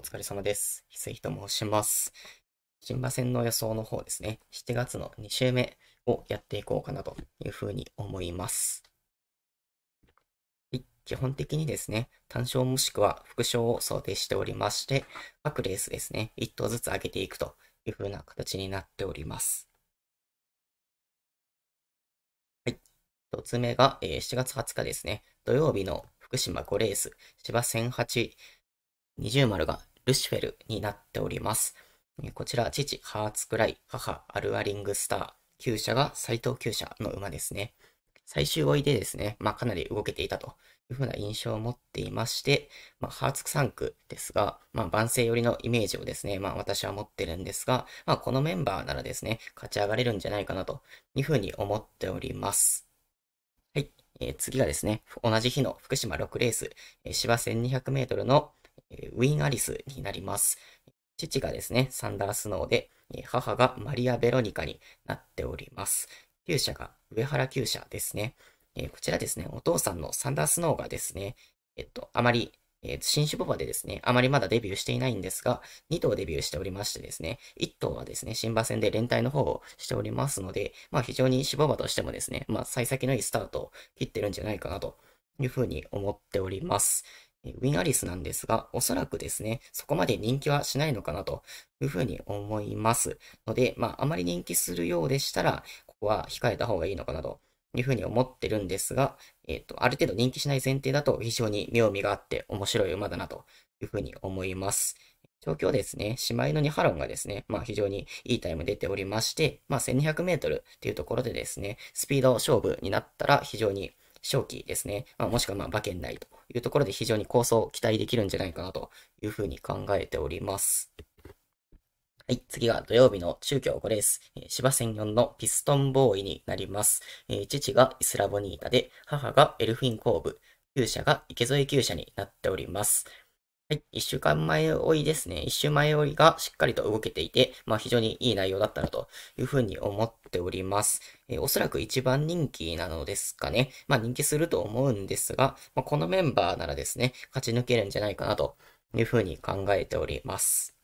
お疲れ様です。翡翠と申します。新馬戦の予想の方ですね、7月の2週目をやっていこうかなというふうに思います。基本的にですね、単勝もしくは副勝を想定しておりまして、各レースですね、1頭ずつ上げていくというふうな形になっております。はい。1つ目が、えー、7月20日ですね、土曜日の福島5レース、芝1008、二重丸がルシフェルになっております。こちら、父、ハーツクライ、母、アルアリングスター、旧車が斎藤旧車の馬ですね。最終追いでですね、まあ、かなり動けていたというふうな印象を持っていまして、まあ、ハーツク3区ですが、まあ、万世寄りのイメージをですね、まあ、私は持ってるんですが、まあ、このメンバーならですね、勝ち上がれるんじゃないかなというふうに思っております。はい。えー、次がですね、同じ日の福島6レース、えー、芝1200メートルのえウィン・アリスになります。父がですね、サンダースノーで、母がマリア・ベロニカになっております。旧社が上原旧社ですね。えこちらですね、お父さんのサンダースノーがですね、えっと、あまりえー、新種ボバでですね、あまりまだデビューしていないんですが、2頭デビューしておりましてですね、1頭はですね、新馬戦で連帯の方をしておりますので、まあ非常にシボバとしてもですね、まあ幸先のいいスタートを切ってるんじゃないかなというふうに思っております。ウィン・アリスなんですが、おそらくですね、そこまで人気はしないのかなというふうに思いますので、まあ、あまり人気するようでしたら、ここは控えた方がいいのかなというふうに思ってるんですが、えっ、ー、と、ある程度人気しない前提だと非常に妙味があって面白い馬だなというふうに思います。状況ですね、姉妹のニハロンがですね、まあ非常にいいタイム出ておりまして、まあ1200メートルっていうところでですね、スピード勝負になったら非常に正気ですね、まあ、もしくはまあ馬券内というところで非常に構想を期待できるんじゃないかなというふうに考えております。はい、次は土曜日の中京5レース、え芝戦4のピストンボーイになります。え父がイスラボニータで、母がエルフィン後部、厩舎が池添厩舎になっております。はい。一週間前追いですね。一週前追いがしっかりと動けていて、まあ非常にいい内容だったなというふうに思っております。えー、おそらく一番人気なのですかね。まあ人気すると思うんですが、まあ、このメンバーならですね、勝ち抜けるんじゃないかなというふうに考えております。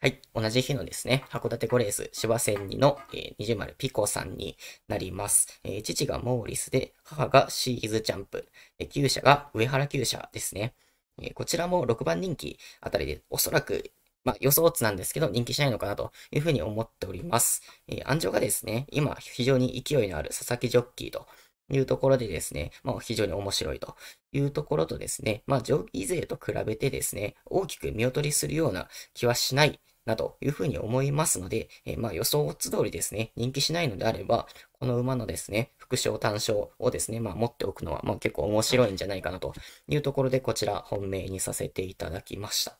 はい。同じ日のですね、函館ゴレース芝千2の、えー、二重丸ピコさんになります。えー、父がモーリスで、母がシーズジャンプ、えー、旧社が上原旧社ですね。えこちらも6番人気あたりで、おそらく、まあ、予想値なんですけど、人気しないのかなというふうに思っております。えー、安城がですね、今、非常に勢いのある佐々木ジョッキーというところでですね、まあ、非常に面白いというところとですね、まあ、上位勢と比べてですね、大きく見劣りするような気はしないなというふうに思いますので、えー、まあ予想オつど通りですね、人気しないのであれば、この馬のですね、副賞単勝をですね、まあ持っておくのは、まあ結構面白いんじゃないかなというところで、こちら本命にさせていただきました。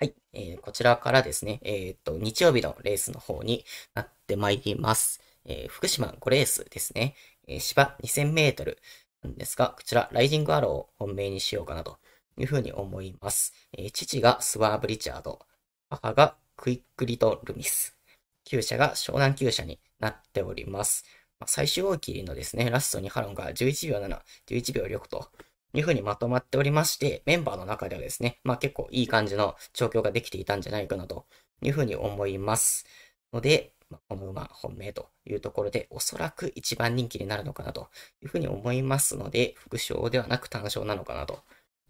はい、えー、こちらからですね、えー、っと、日曜日のレースの方になってまいります。えー、福島5レースですね、えー、芝2000メートルなんですが、こちら、ライジングアローを本命にしようかなというふうに思います。えー、父がスワーブ・リチャード、母がクイック・リト・ルミス、旧車が湘南旧車になっております。まあ、最終王期のですね、ラストにハロンが11秒7、11秒6というふうにまとまっておりまして、メンバーの中ではですね、まあ結構いい感じの調教ができていたんじゃないかなというふうに思います。ので、この馬本命というところで、おそらく一番人気になるのかなというふうに思いますので、副賞ではなく単勝なのかなと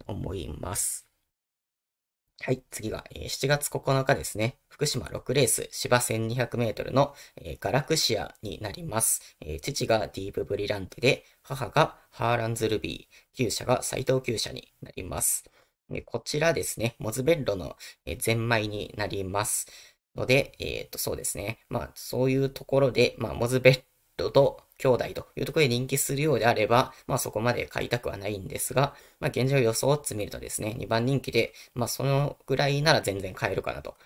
思います。はい、次は、えー、7月9日ですね。福島6レース、芝1200メートルの、えー、ガラクシアになります、えー、父がディープブリランテで、母がハーランズルビー、厩舎が斎藤厩舎になります。こちらですね、モズベッロの、えゼンマイになります。ので、えっ、と、そうですね。まあ、そういうところで、まあ、モズベッ人と兄弟というところで人気するようであれば、まあそこまで買いたくはないんですが、まあ現状予想を積見るとですね、2番人気で、まあそのぐらいなら全然買えるかなと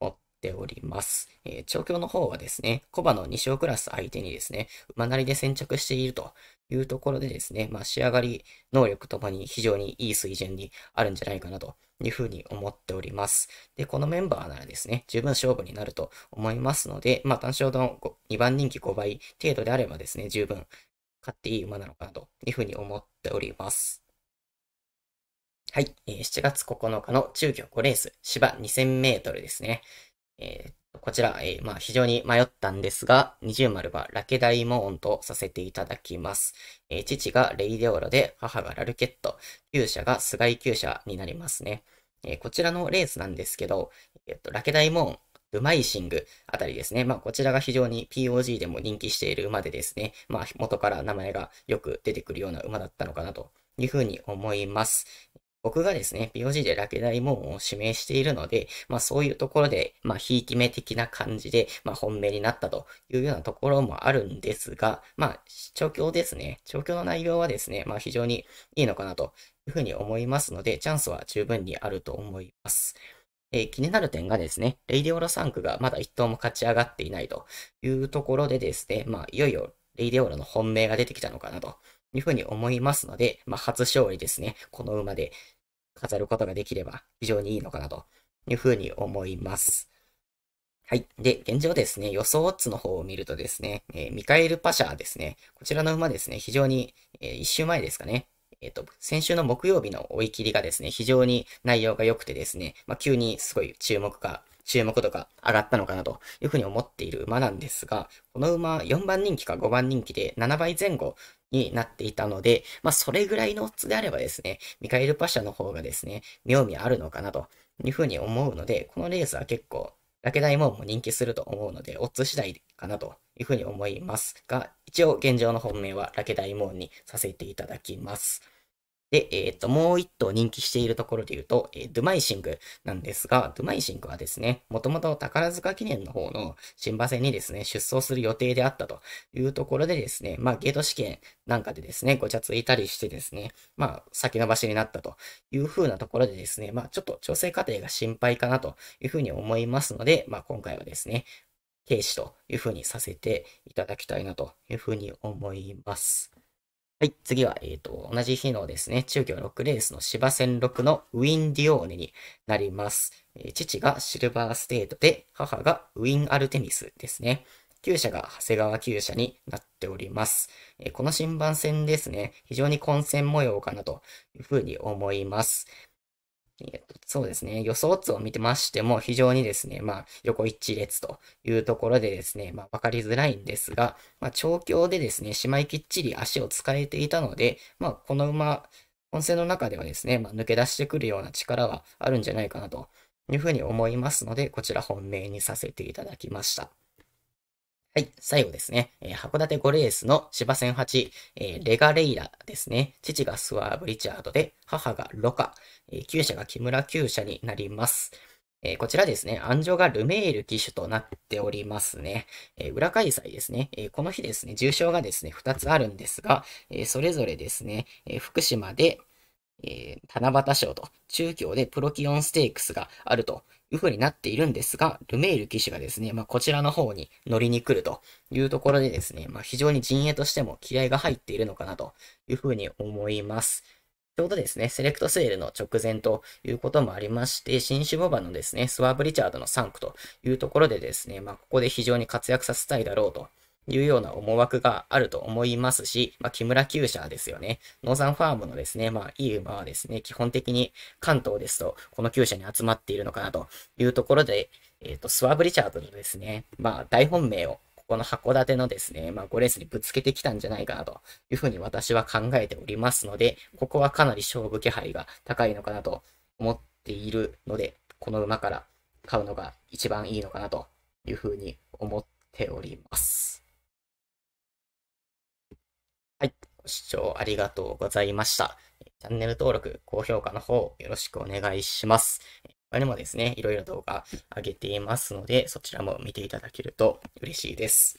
思っております。えー、調教の方はですね、コバの2勝クラス相手にですね、馬なりで先着しているというところでですね、まあ、仕上がり能力ともに非常にいい水準にあるんじゃないかなというふうに思っております。で、このメンバーならですね、十分勝負になると思いますので、まあ、単勝の2番人気5倍程度であればですね、十分勝っていい馬なのかなというふうに思っております。はい、えー、7月9日の中京5レース、芝2000メートルですね。えー、こちら、えー、まあ、非常に迷ったんですが、二重丸はラケダイモーンとさせていただきます。えー、父がレイデオロで、母がラルケット、旧社が菅井旧車になりますね。えー、こちらのレースなんですけど、えっと、ラケダイモーン、ルマイシングあたりですね。まあ、こちらが非常に POG でも人気している馬でですね。まあ、元から名前がよく出てくるような馬だったのかなというふうに思います。僕がですね、POG でラケダイモンを指名しているので、まあそういうところで、まあひいき目的な感じで、まあ本命になったというようなところもあるんですが、まあ調教ですね、調教の内容はですね、まあ非常にいいのかなというふうに思いますので、チャンスは十分にあると思います。えー、気になる点がですね、レイディオロサンクがまだ一頭も勝ち上がっていないというところでですね、まあいよいよレイディオロの本命が出てきたのかなというふうに思いますので、まあ、初勝利ですね。この馬で飾ることができれば非常にいいのかなというふうに思います。はい。で、現状ですね、予想オッズの方を見るとですね、えー、ミカエル・パシャーですね、こちらの馬ですね、非常に、えー、週前ですかね、えっ、ー、と、先週の木曜日の追い切りがですね、非常に内容が良くてですね、まあ、急にすごい注目が、注目度が上がったのかなというふうに思っている馬なんですが、この馬4番人気か5番人気で7倍前後になっていたので、まあ、それぐらいのオッズであればですね、ミカエル・パシャの方がですね、妙味あるのかなというふうに思うので、このレースは結構、ラケダイモンも人気すると思うので、オッズ次第かなというふうに思いますが、一応現状の本命はラケダイモンにさせていただきます。で、えっ、ー、と、もう一頭人気しているところで言うと、えー、ドゥマイシングなんですが、ドゥマイシングはですね、もともと宝塚記念の方の新馬戦にですね、出走する予定であったというところでですね、まあ、ゲート試験なんかでですね、ごちゃついたりしてですね、まあ、先延ばしになったというふうなところでですね、まあ、ちょっと調整過程が心配かなというふうに思いますので、まあ、今回はですね、停止というふうにさせていただきたいなというふうに思います。はい、次は、えっ、ー、と、同じ日のですね、中京6レースの芝戦6のウィン・ディオーネになります。えー、父がシルバーステートで、母がウィン・アルテミスですね。厩舎が長谷川厩舎になっております。えー、この新番戦ですね、非常に混戦模様かなというふうに思います。えっと、そうですね、予想図を見てましても、非常にですね、まあ、横一列というところでですね、まあ、わかりづらいんですが、まあ、調教でですね、しまいきっちり足を使えていたので、まあ、この馬、本戦の中ではですね、まあ、抜け出してくるような力はあるんじゃないかなというふうに思いますので、こちら本命にさせていただきました。はい、最後ですね。えー、函館5レースの芝線8、えー、レガレイラですね。父がスワーブ・リチャードで、母がロカ、えー、旧車が木村旧車になります。えー、こちらですね、安城がルメール機種となっておりますね。えー、裏開催ですね、えー、この日ですね、重賞がですね、2つあるんですが、えそれぞれですね、え福島で、え七夕賞と、中京でプロキオンステークスがあるというふうになっているんですが、ルメール騎士がですね、まあ、こちらの方に乗りに来るというところでですね、まあ、非常に陣営としても気合が入っているのかなというふうに思います。ちょうどですね、セレクトセールの直前ということもありまして、新種ボバのですね、スワーブ・リチャードの3区というところでですね、まあ、ここで非常に活躍させたいだろうというような思惑があると思いますし、まあ、木村厩舎ですよね。ノーザンファームのですね、まあ、いい馬はですね、基本的に関東ですと、この厩舎に集まっているのかなというところで、えっ、ー、と、スワブ・リチャードのですね、まあ、大本命をこの函館のですね、まあ、5レースにぶつけてきたんじゃないかなというふうに私は考えておりますので、ここはかなり勝負気配が高いのかなと思っているので、この馬から買うのが一番いいのかなというふうに思っております。はい。ご視聴ありがとうございました。チャンネル登録、高評価の方よろしくお願いします。他にもですね、いろいろ動画上げていますので、そちらも見ていただけると嬉しいです。